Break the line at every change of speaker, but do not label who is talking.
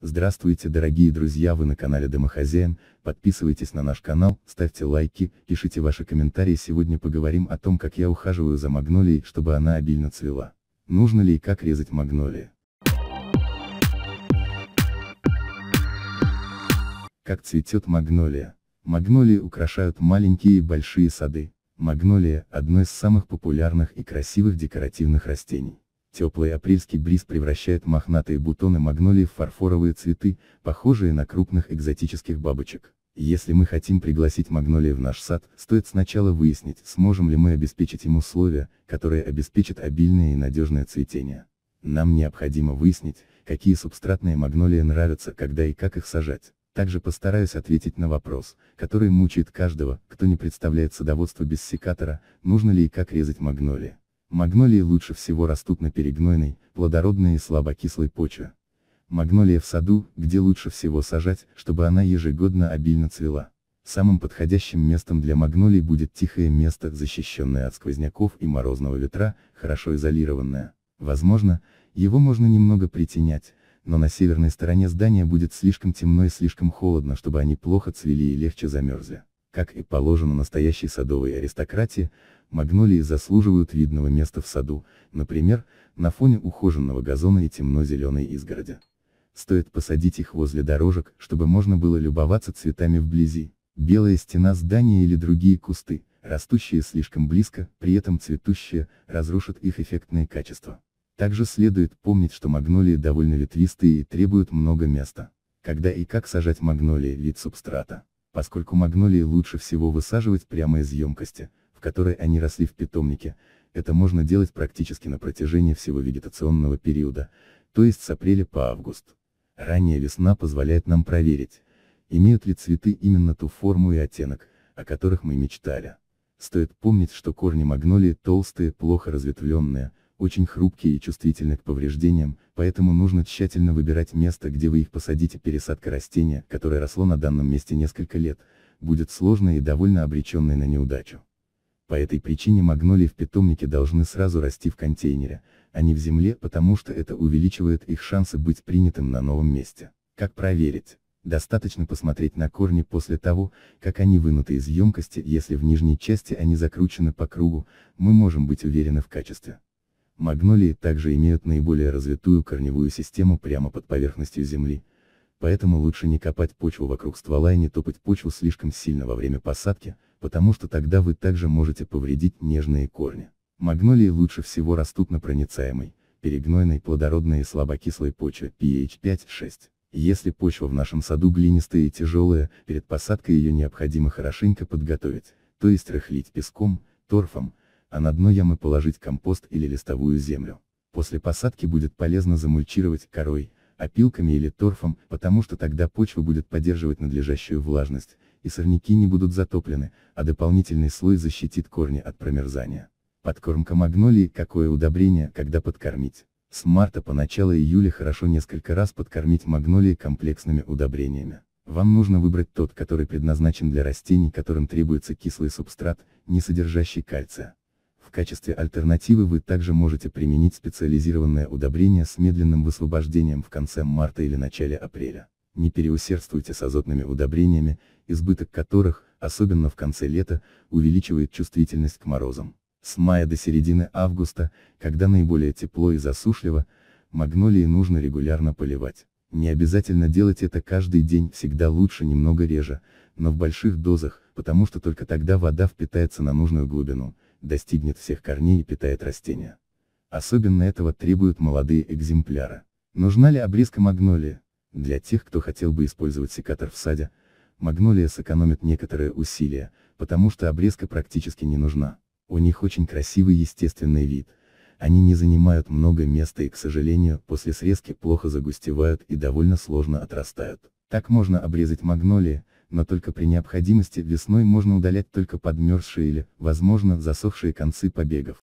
Здравствуйте дорогие друзья вы на канале Домохозяин, подписывайтесь на наш канал, ставьте лайки, пишите ваши комментарии сегодня поговорим о том как я ухаживаю за магнолией, чтобы она обильно цвела. Нужно ли и как резать магнолии? Как цветет магнолия? Магнолии украшают маленькие и большие сады. Магнолия – одно из самых популярных и красивых декоративных растений. Теплый апрельский бриз превращает мохнатые бутоны магнолии в фарфоровые цветы, похожие на крупных экзотических бабочек. Если мы хотим пригласить магнолии в наш сад, стоит сначала выяснить, сможем ли мы обеспечить им условия, которые обеспечат обильное и надежное цветение. Нам необходимо выяснить, какие субстратные магнолии нравятся, когда и как их сажать. Также постараюсь ответить на вопрос, который мучает каждого, кто не представляет садоводство без секатора, нужно ли и как резать магнолии. Магнолии лучше всего растут на перегнойной, плодородной и слабокислой почве. Магнолия в саду, где лучше всего сажать, чтобы она ежегодно обильно цвела. Самым подходящим местом для магнолий будет тихое место, защищенное от сквозняков и морозного ветра, хорошо изолированное. Возможно, его можно немного притенять, но на северной стороне здания будет слишком темно и слишком холодно, чтобы они плохо цвели и легче замерзли. Как и положено настоящей садовой аристократии, магнолии заслуживают видного места в саду, например, на фоне ухоженного газона и темно-зеленой изгороди. Стоит посадить их возле дорожек, чтобы можно было любоваться цветами вблизи. Белая стена здания или другие кусты, растущие слишком близко, при этом цветущие, разрушат их эффектные качества. Также следует помнить, что магнолии довольно ветвистые и требуют много места. Когда и как сажать магнолии, вид субстрата. Поскольку магнолии лучше всего высаживать прямо из емкости, в которой они росли в питомнике, это можно делать практически на протяжении всего вегетационного периода, то есть с апреля по август. Ранняя весна позволяет нам проверить, имеют ли цветы именно ту форму и оттенок, о которых мы мечтали. Стоит помнить, что корни магнолии толстые, плохо разветвленные, очень хрупкие и чувствительны к повреждениям, поэтому нужно тщательно выбирать место, где вы их посадите. Пересадка растения, которое росло на данном месте несколько лет, будет сложной и довольно обреченной на неудачу. По этой причине магнолии в питомнике должны сразу расти в контейнере, а не в земле, потому что это увеличивает их шансы быть принятым на новом месте. Как проверить? Достаточно посмотреть на корни после того, как они вынуты из емкости, если в нижней части они закручены по кругу, мы можем быть уверены в качестве. Магнолии также имеют наиболее развитую корневую систему прямо под поверхностью земли, поэтому лучше не копать почву вокруг ствола и не топать почву слишком сильно во время посадки, потому что тогда вы также можете повредить нежные корни. Магнолии лучше всего растут на проницаемой, перегнойной плодородной и слабокислой почве pH 5-6. Если почва в нашем саду глинистая и тяжелая, перед посадкой ее необходимо хорошенько подготовить, то есть рыхлить песком, торфом, а на дно ямы положить компост или листовую землю. После посадки будет полезно замульчировать корой, опилками или торфом, потому что тогда почва будет поддерживать надлежащую влажность, и сорняки не будут затоплены, а дополнительный слой защитит корни от промерзания. Подкормка магнолии – какое удобрение, когда подкормить. С марта по начало июля хорошо несколько раз подкормить магнолии комплексными удобрениями. Вам нужно выбрать тот, который предназначен для растений, которым требуется кислый субстрат, не содержащий кальция. В качестве альтернативы вы также можете применить специализированное удобрение с медленным высвобождением в конце марта или начале апреля не переусердствуйте с азотными удобрениями, избыток которых, особенно в конце лета, увеличивает чувствительность к морозам. С мая до середины августа, когда наиболее тепло и засушливо, магнолии нужно регулярно поливать. Не обязательно делать это каждый день, всегда лучше немного реже, но в больших дозах, потому что только тогда вода впитается на нужную глубину, достигнет всех корней и питает растения. Особенно этого требуют молодые экземпляры. Нужна ли обрезка магнолии? Для тех, кто хотел бы использовать секатор в саде, магнолия сэкономит некоторые усилия, потому что обрезка практически не нужна. У них очень красивый естественный вид. Они не занимают много места и, к сожалению, после срезки плохо загустевают и довольно сложно отрастают. Так можно обрезать магнолии, но только при необходимости весной можно удалять только подмерзшие или, возможно, засохшие концы побегов.